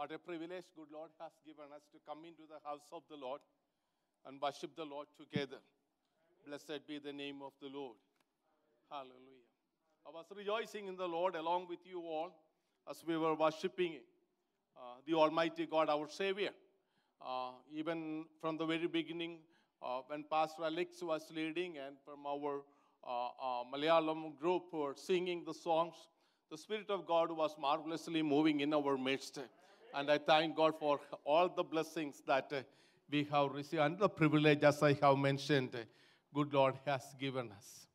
What a privilege good Lord has given us to come into the house of the Lord and worship the Lord together. Blessed be the name of the Lord. Hallelujah. I was rejoicing in the Lord along with you all as we were worshiping uh, the Almighty God, our Savior. Uh, even from the very beginning, uh, when Pastor Alex was leading and from our uh, uh, Malayalam group who were singing the songs, the Spirit of God was marvelously moving in our midst. And I thank God for all the blessings that uh, we have received and the privilege, as I have mentioned, uh, good Lord has given us.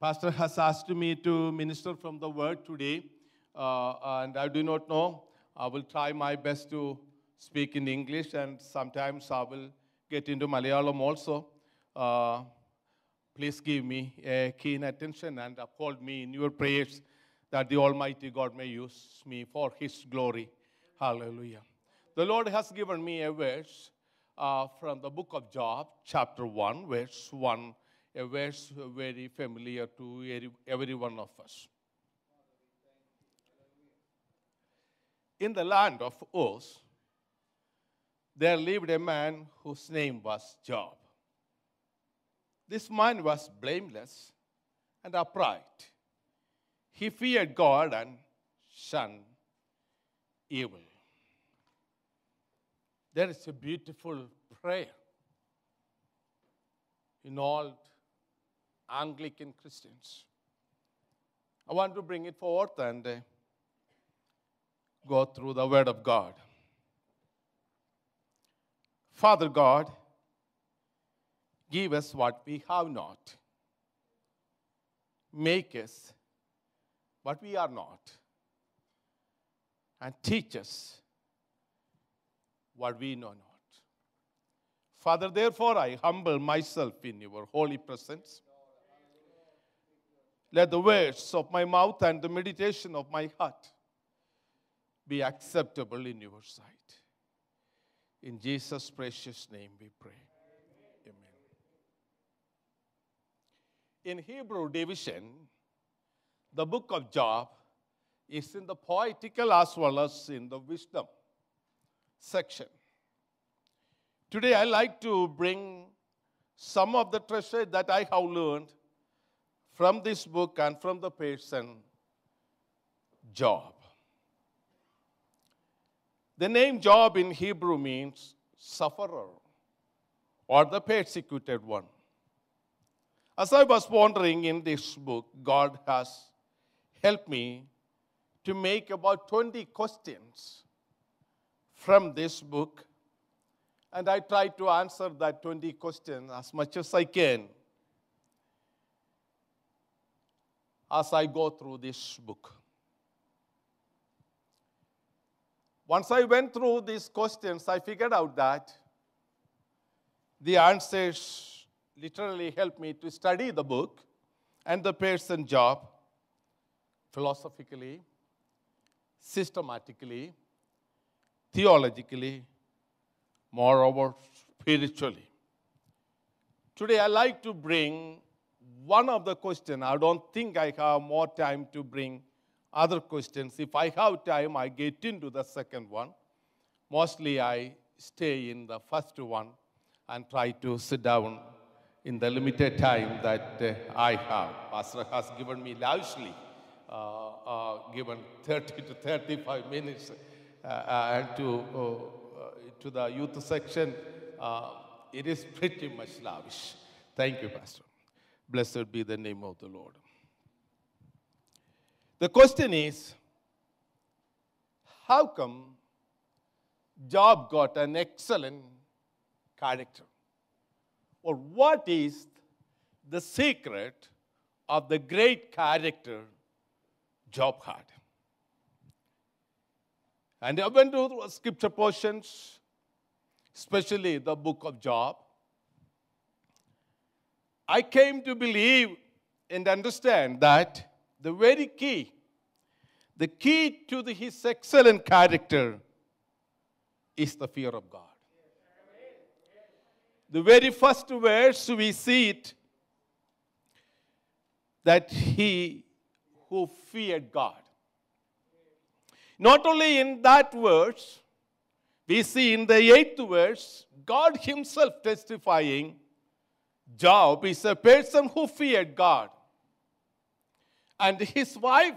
Pastor has asked me to minister from the Word today, uh, and I do not know. I will try my best to speak in English, and sometimes I will get into Malayalam also. Uh, please give me keen attention and uphold me in your prayers that the Almighty God may use me for His glory. Hallelujah. The Lord has given me a verse uh, from the book of Job, chapter 1, verse 1, a verse very familiar to every, every one of us. In the land of Uz, there lived a man whose name was Job. This man was blameless and upright. He feared God and shunned evil. There is a beautiful prayer in all Anglican Christians. I want to bring it forth and uh, go through the Word of God. Father God, give us what we have not, make us what we are not, and teach us what we know not. Father, therefore, I humble myself in your holy presence. Let the words of my mouth and the meditation of my heart be acceptable in your sight. In Jesus' precious name we pray. Amen. In Hebrew division, the book of Job is in the poetical as well as in the wisdom section. Today, I like to bring some of the treasure that I have learned from this book and from the person Job. The name Job in Hebrew means sufferer or the persecuted one. As I was pondering in this book, God has helped me to make about 20 questions from this book, and I try to answer that 20 questions as much as I can as I go through this book. Once I went through these questions, I figured out that the answers literally helped me to study the book and the person job philosophically, systematically, theologically, moreover, spiritually. Today, I like to bring one of the questions. I don't think I have more time to bring other questions. If I have time, I get into the second one. Mostly, I stay in the first one and try to sit down in the limited time that uh, I have. Pastor has given me largely, uh, uh, given 30 to 35 minutes uh, uh, and to, uh, to the youth section, it is pretty much lavish. Thank you, Pastor. Blessed be the name of the Lord. The question is how come Job got an excellent character? Or what is the secret of the great character Job had? And I went to scripture portions, especially the book of Job. I came to believe and understand that the very key, the key to the, his excellent character is the fear of God. The very first verse we see it that he who feared God. Not only in that verse, we see in the eighth verse, God Himself testifying Job is a person who feared God. And his wife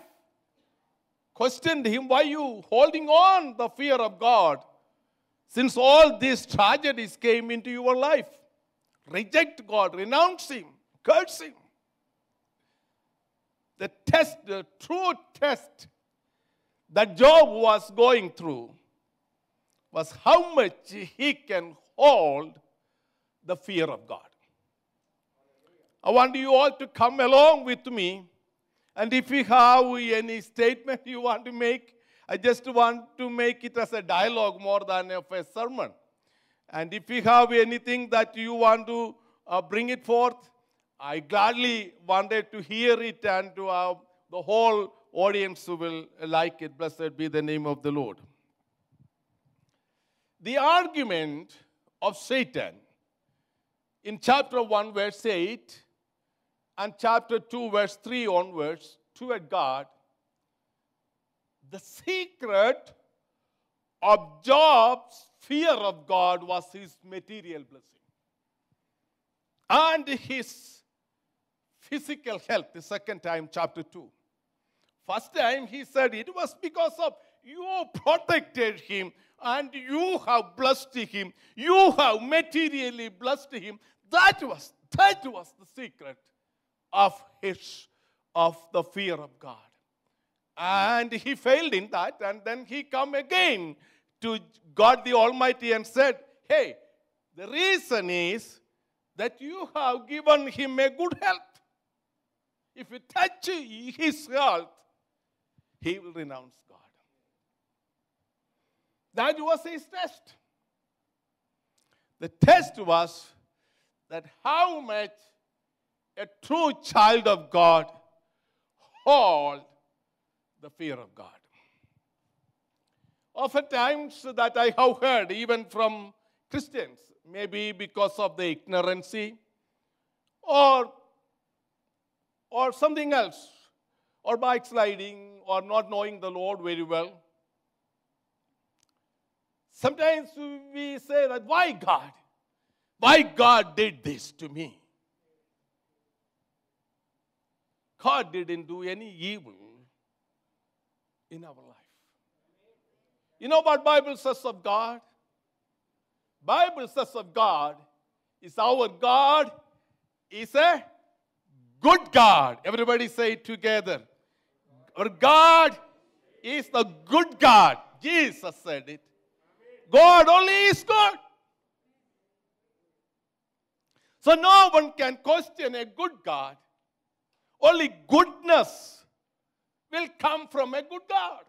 questioned him, Why you holding on the fear of God since all these tragedies came into your life? Reject God, renounce Him, curse Him. The test, the true test that Job was going through was how much he can hold the fear of God. I want you all to come along with me. And if you have any statement you want to make, I just want to make it as a dialogue more than of a sermon. And if you have anything that you want to uh, bring it forth, I gladly wanted to hear it and to uh, have the whole audience who will like it. Blessed be the name of the Lord. The argument of Satan in chapter 1, verse 8, and chapter 2, verse 3 onwards, toward God, the secret of Job's fear of God was his material blessing and his physical health, the second time, chapter 2. First time he said it was because of you protected him and you have blessed him. You have materially blessed him. That was that was the secret of his of the fear of God. And he failed in that, and then he come again to God the Almighty and said, Hey, the reason is that you have given him a good health. If you touch his health, he will renounce God. That was his test. The test was that how much a true child of God hold the fear of God. Oftentimes that I have heard even from Christians, maybe because of the ignorancy or, or something else, or backsliding or not knowing the Lord very well. Sometimes we say that, why God? Why God did this to me? God didn't do any evil in our life. You know what Bible says of God? Bible says of God is our God is a good God. Everybody say it together. Our God is the good God. Jesus said it. God only is good. So no one can question a good God. Only goodness will come from a good God.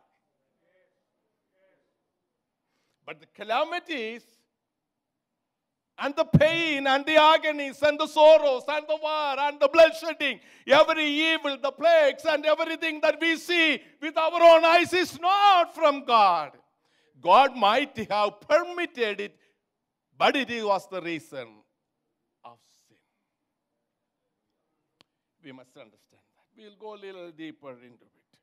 But the calamities and the pain and the agonies and the sorrows and the war and the bloodshedding, every evil, the plagues and everything that we see with our own eyes is not from God. God might have permitted it, but it was the reason of sin. We must understand that. We'll go a little deeper into it.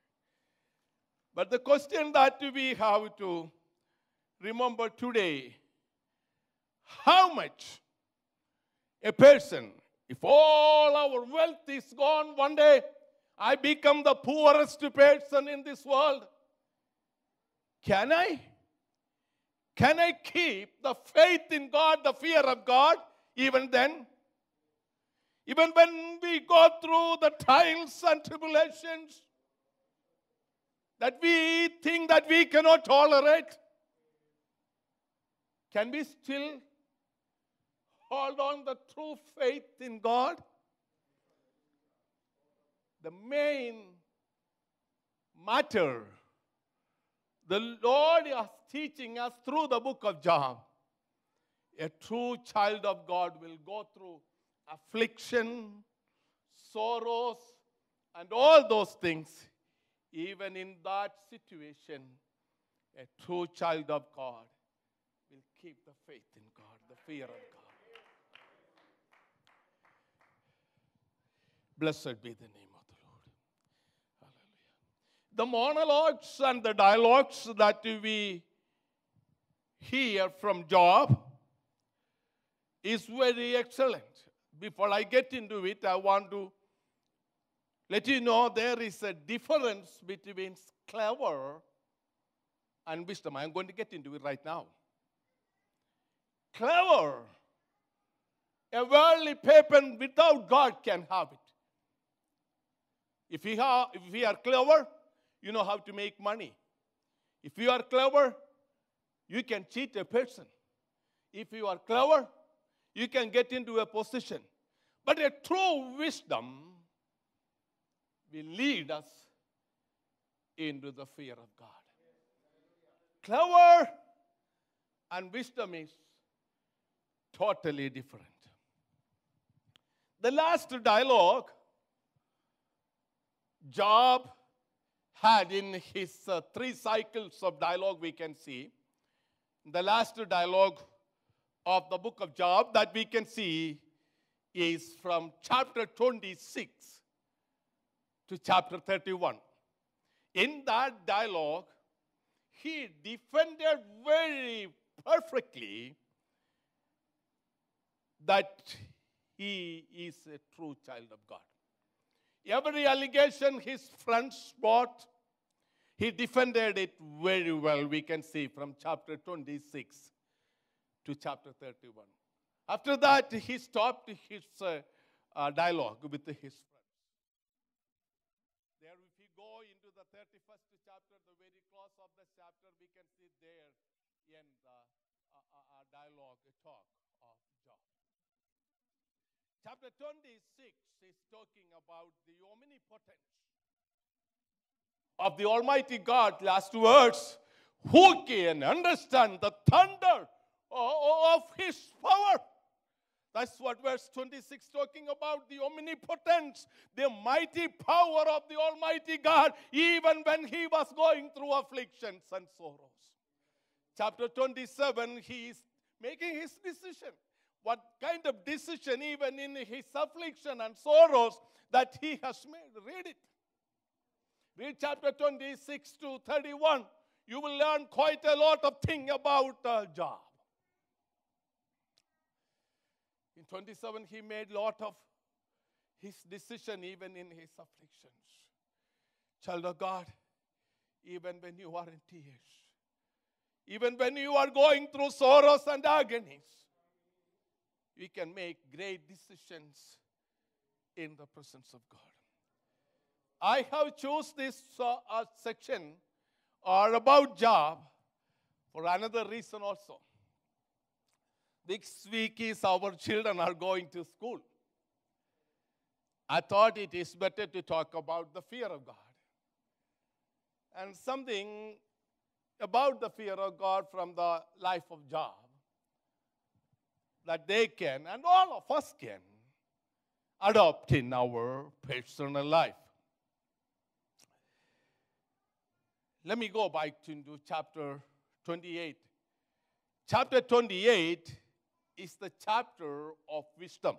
But the question that we have to remember today how much a person, if all our wealth is gone one day, I become the poorest person in this world. Can I? Can I keep the faith in God, the fear of God, even then? Even when we go through the trials and tribulations that we think that we cannot tolerate, can we still Called on the true faith in God, the main matter the Lord is teaching us through the book of John. A true child of God will go through affliction, sorrows, and all those things. Even in that situation, a true child of God will keep the faith in God, the fear of God. Blessed be the name of the Lord. Hallelujah. The monologues and the dialogues that we hear from Job is very excellent. Before I get into it, I want to let you know there is a difference between clever and wisdom. I'm going to get into it right now. Clever, a worldly pagan without God can have it. If we, are, if we are clever, you know how to make money. If you are clever, you can cheat a person. If you are clever, you can get into a position. But a true wisdom will lead us into the fear of God. Clever and wisdom is totally different. The last dialogue Job had in his uh, three cycles of dialogue, we can see, the last dialogue of the book of Job that we can see is from chapter 26 to chapter 31. In that dialogue, he defended very perfectly that he is a true child of God every allegation his friends brought, he defended it very well. We can see from chapter 26 to chapter 31. After that, he stopped his uh, uh, dialogue with his friends. There, if you go into the 31st chapter, the very close of the chapter, we can see there in the uh, uh, uh dialogue, talk. Chapter 26 is talking about the omnipotence of the Almighty God. Last words Who can understand the thunder of His power? That's what verse 26 talking about the omnipotence, the mighty power of the Almighty God, even when he was going through afflictions and sorrows. Chapter 27, he is making his decision what kind of decision, even in his affliction and sorrows, that he has made. Read it. Read chapter 26 to 31. You will learn quite a lot of thing about uh, Job. In 27, he made lot of his decision even in his afflictions. Child of God, even when you are in tears, even when you are going through sorrows and agonies, we can make great decisions in the presence of God. I have chose this uh, uh, section or about job for another reason also. Next week is our children are going to school. I thought it is better to talk about the fear of God. And something about the fear of God from the life of Job that they can, and all of us can, adopt in our personal life. Let me go back to chapter 28. Chapter 28 is the chapter of wisdom.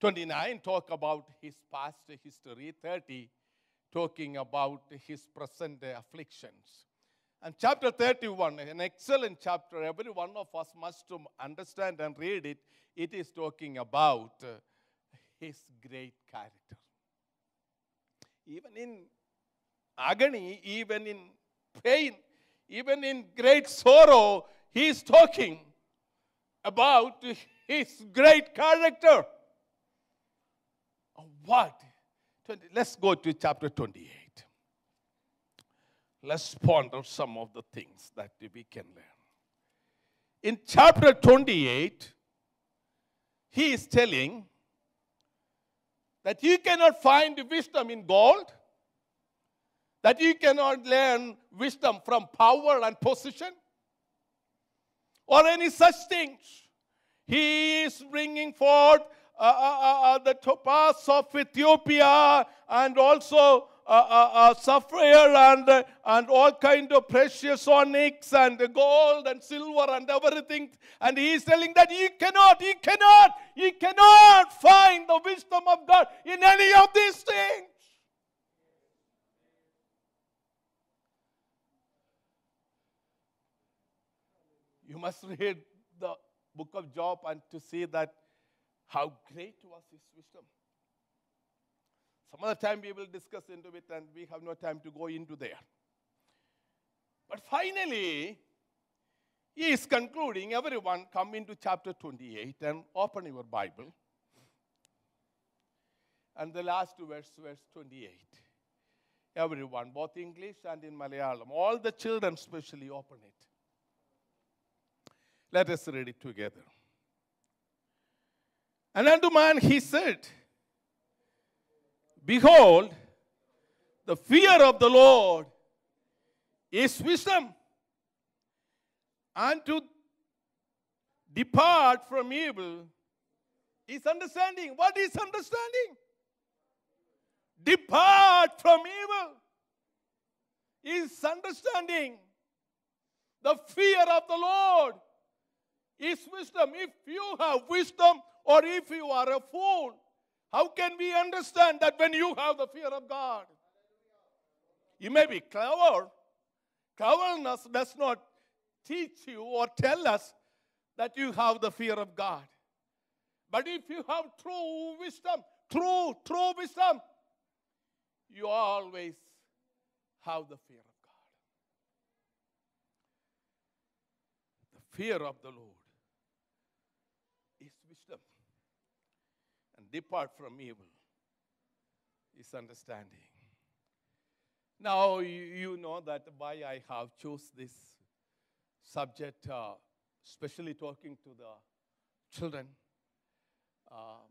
29 talk about his past history, 30 talking about his present afflictions. And chapter 31, an excellent chapter, every one of us must understand and read it. It is talking about his great character. Even in agony, even in pain, even in great sorrow, he is talking about his great character. What? let's go to chapter 28 let's ponder some of the things that we can learn. In chapter 28, he is telling that you cannot find wisdom in gold, that you cannot learn wisdom from power and position, or any such things. He is bringing forth uh, uh, uh, uh the topaz of Ethiopia and also uh, sapphire and, and all kind of precious onyx and gold and silver and everything. And he is telling that he cannot, he cannot, he cannot find the wisdom of God in any of these things. You must read the book of Job and to see that how great was his wisdom. Some other time we will discuss into it and we have no time to go into there. But finally, he is concluding, everyone come into chapter 28 and open your Bible. And the last verse, verse 28. Everyone, both English and in Malayalam, all the children especially open it. Let us read it together. And unto man he said, Behold, the fear of the Lord is wisdom, and to depart from evil is understanding. What is understanding? Depart from evil is understanding. The fear of the Lord is wisdom. If you have wisdom or if you are a fool, how can we understand that when you have the fear of God? You may be clever. Cleverness does not teach you or tell us that you have the fear of God. But if you have true wisdom, true, true wisdom, you always have the fear of God. The fear of the Lord depart from evil is understanding. Now, you, you know that why I have chose this subject, uh, especially talking to the children. Um,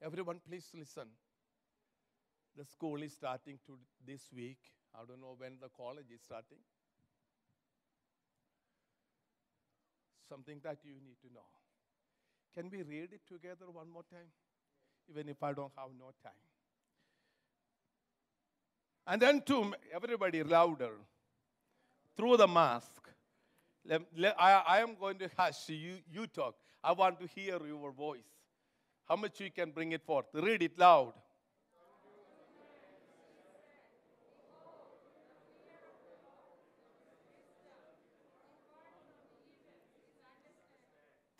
everyone, please listen. The school is starting to this week. I don't know when the college is starting. Something that you need to know. Can we read it together one more time? even if I don't have no time. And then to everybody louder, through the mask, let, let, I, I am going to hush, you, you talk. I want to hear your voice. How much you can bring it forth. Read it loud.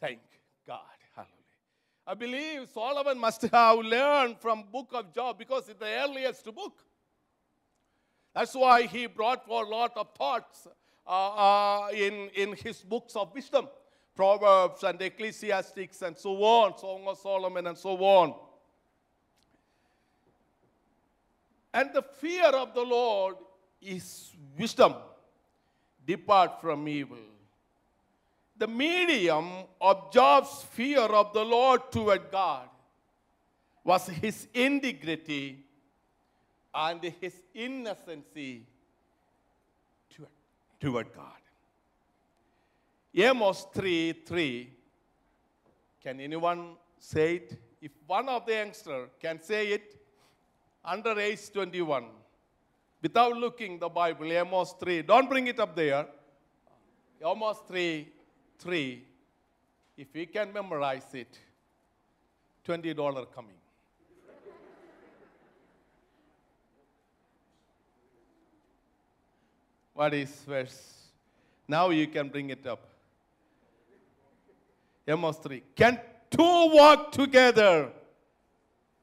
Thank God. I believe Solomon must have learned from book of Job because it's the earliest book. That's why he brought for a lot of thoughts uh, uh, in, in his books of wisdom, Proverbs and Ecclesiastics and so on, Song of Solomon and so on. And the fear of the Lord is wisdom. Depart from evil. The medium of Job's fear of the Lord toward God was his integrity and his innocency toward, toward God. Amos 3 3. Can anyone say it? If one of the youngster can say it under age 21, without looking the Bible, Amos 3, don't bring it up there. Amos 3 three, if we can memorize it, $20 coming. what is verse? Now you can bring it up. Amos 3. Can two walk together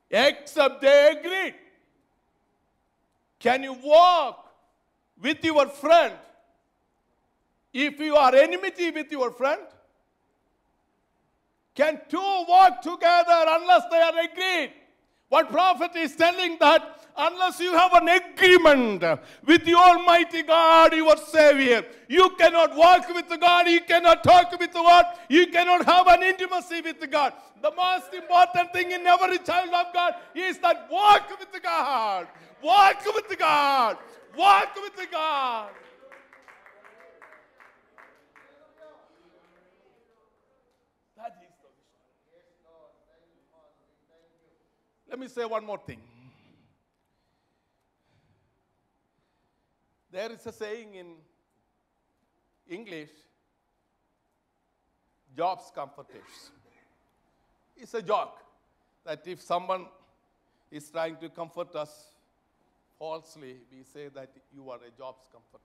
except they agree? Can you walk with your friend if you are enmity with your friend, can two walk together unless they are agreed? What prophet is telling that unless you have an agreement with the Almighty God, your Savior, you cannot walk with God, you cannot talk with God, you cannot have an intimacy with God. The most important thing in every child of God is that walk with God, walk with God, walk with God. Let me say one more thing. There is a saying in English jobs comforters. It's a joke that if someone is trying to comfort us falsely, we say that you are a jobs comforter.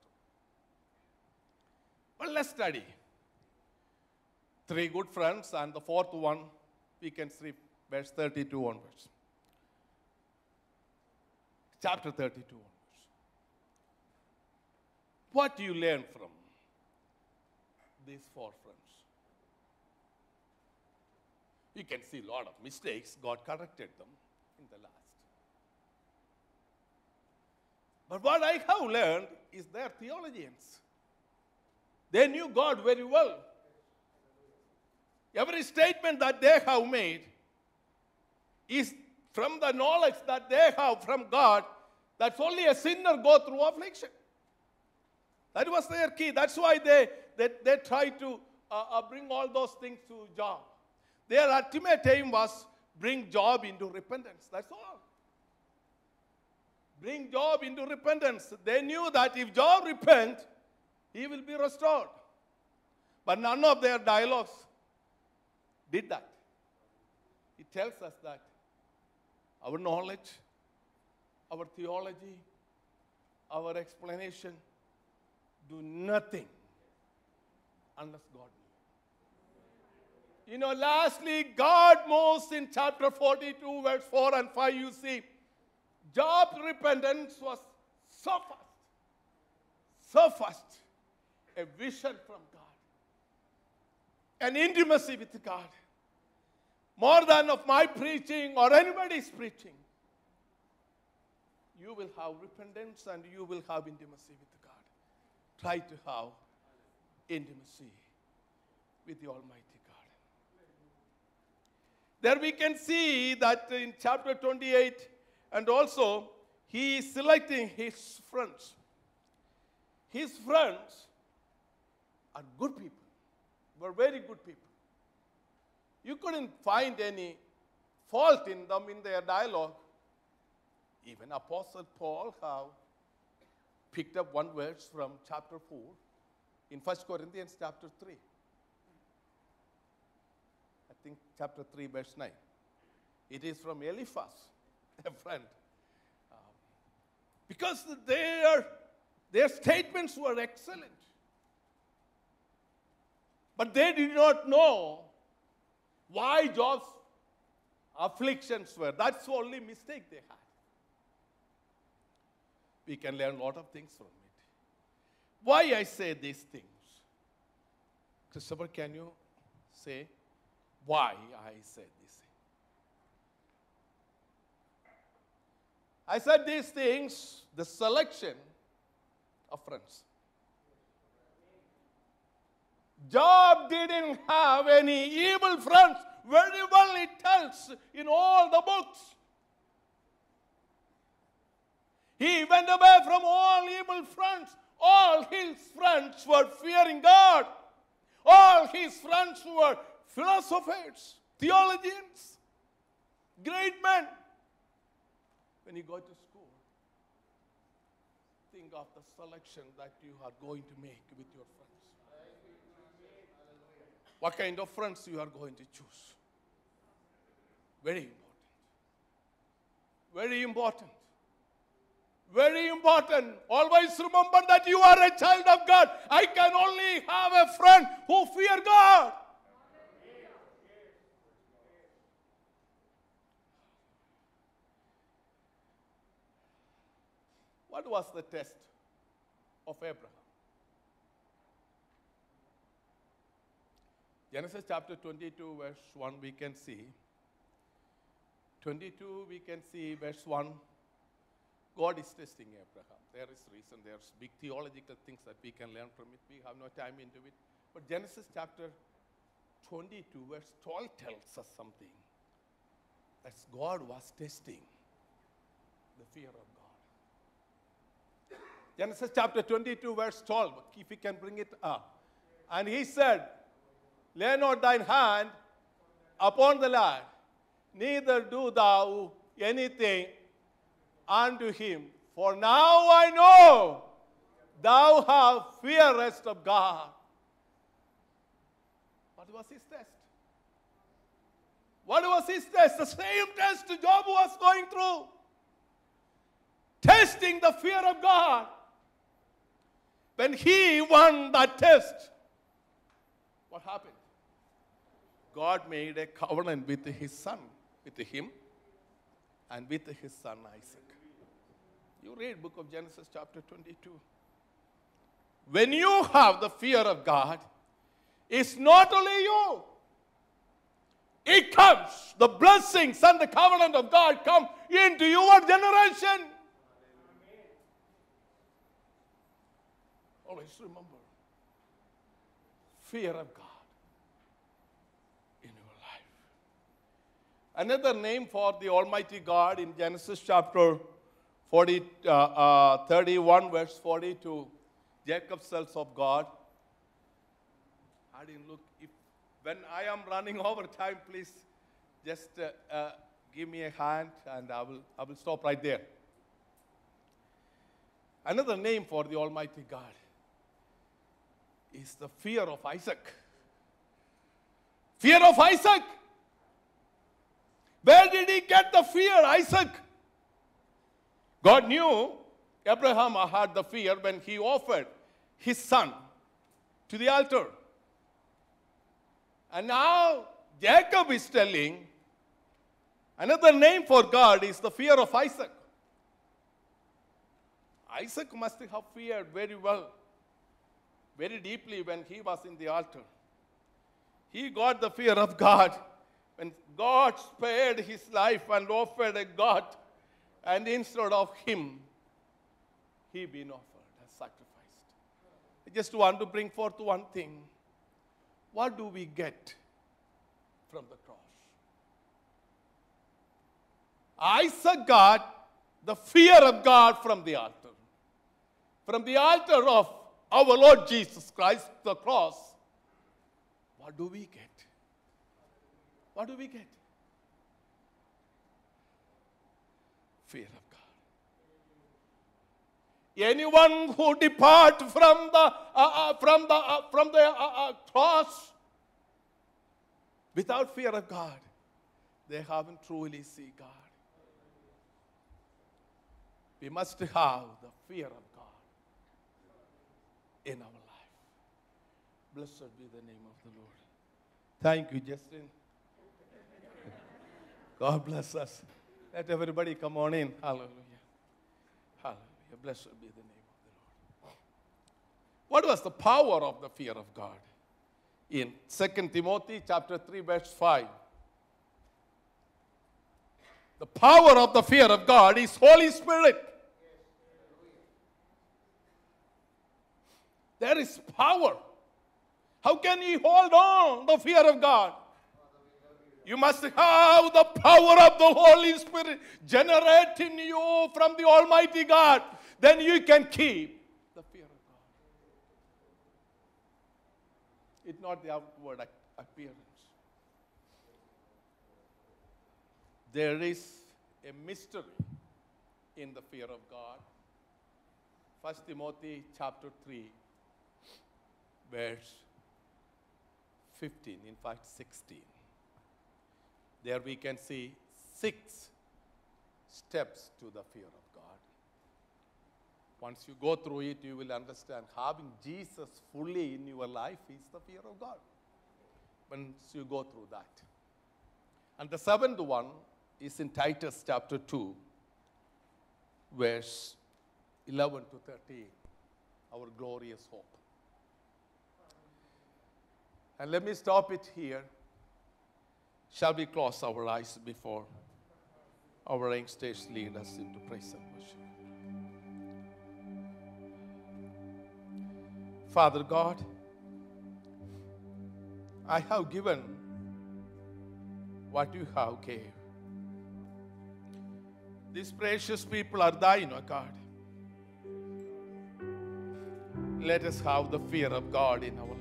But let's study. Three good friends, and the fourth one, we can see verse 32 onwards chapter 32 What do you learn from these four friends? You can see a lot of mistakes. God corrected them in the last. But what I have learned is they're theologians. They knew God very well. Every statement that they have made is from the knowledge that they have from God that's only a sinner go through affliction. That was their key. That's why they, they, they tried to uh, uh, bring all those things to Job. Their ultimate aim was bring Job into repentance. That's all. Bring Job into repentance. They knew that if Job repent, he will be restored. But none of their dialogues did that. It tells us that our knowledge our theology, our explanation do nothing unless God You know, lastly, God moves in chapter 42, verse 4 and 5, you see, Job's repentance was so fast, so fast, a vision from God, an intimacy with God, more than of my preaching or anybody's preaching you will have repentance and you will have intimacy with God. Try to have intimacy with the Almighty God. There we can see that in chapter 28, and also he is selecting his friends. His friends are good people, were very good people. You couldn't find any fault in them in their dialogue even Apostle Paul have picked up one verse from chapter 4 in 1 Corinthians chapter 3. I think chapter 3, verse 9. It is from Eliphaz, a friend. Um, because their, their statements were excellent. But they did not know why Job's afflictions were. That's the only mistake they had. We can learn a lot of things from it. Why I say these things? Christopher, can you say why I said this? I said these things, the selection of friends. Job didn't have any evil friends. Very well it tells in all the books. He went away from all evil friends. All his friends were fearing God. All his friends were philosophers, theologians, great men. When you go to school, think of the selection that you are going to make with your friends. What kind of friends you are going to choose? Very important. Very important. Very important. Always remember that you are a child of God. I can only have a friend who fear God. What was the test of Abraham? Genesis chapter 22, verse 1, we can see. 22, we can see verse 1. God is testing Abraham. There is reason, there's big theological things that we can learn from it. We have no time into it. But Genesis chapter 22, verse 12 tells us something. That God was testing the fear of God. Genesis chapter 22, verse 12, if we can bring it up. And he said, Lay not thine hand upon the lad, neither do thou anything unto him, For now I know thou hast fearest of God. What was his test? What was his test? The same test Job was going through. Testing the fear of God. When he won that test, what happened? God made a covenant with his son, with him, and with his son Isaac. You read book of Genesis chapter 22. When you have the fear of God, it's not only you. It comes, the blessings and the covenant of God come into your generation. Always remember fear of God in your life. Another name for the Almighty God in Genesis chapter 40, uh, uh, 31, verse 42, Jacob says of God. I didn't look. If, when I am running over time, please just uh, uh, give me a hand and I will, I will stop right there. Another name for the Almighty God is the fear of Isaac. Fear of Isaac. Where did he get the fear, Isaac? God knew Abraham had the fear when he offered his son to the altar. And now Jacob is telling another name for God is the fear of Isaac. Isaac must have feared very well, very deeply when he was in the altar. He got the fear of God when God spared his life and offered a God and instead of him, he been offered as sacrificed. I just want to bring forth one thing. What do we get from the cross? Isaac got the fear of God from the altar. From the altar of our Lord Jesus Christ, the cross, what do we get? What do we get? fear of God. Anyone who departs from the, uh, uh, from the, uh, from the uh, uh, cross without fear of God, they haven't truly seen God. We must have the fear of God in our life. Blessed be the name of the Lord. Thank you, Justin. God bless us. Let everybody come on in. Hallelujah. Hallelujah. Blessed be the name of the Lord. What was the power of the fear of God? In 2 Timothy chapter 3, verse 5. The power of the fear of God is Holy Spirit. There is power. How can he hold on the fear of God? You must have the power of the Holy Spirit generating you from the Almighty God. Then you can keep the fear of God. It's not the outward appearance. There is a mystery in the fear of God. 1 Timothy chapter 3, verse 15, in fact 16. There we can see six steps to the fear of God. Once you go through it, you will understand having Jesus fully in your life is the fear of God. Once you go through that. And the seventh one is in Titus chapter 2, verse 11 to 13, our glorious hope. And let me stop it here. Shall we close our eyes before our laying stage lead us into praise and worship? Father God, I have given what you have gave. These precious people are thine, O God. Let us have the fear of God in our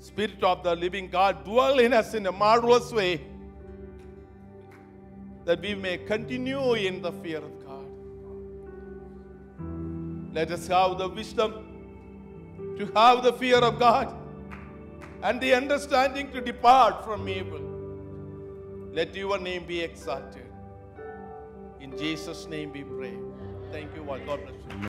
Spirit of the living God, dwell in us in a marvelous way that we may continue in the fear of God. Let us have the wisdom to have the fear of God and the understanding to depart from evil. Let your name be exalted. In Jesus' name we pray. Thank you, Lord. God bless you.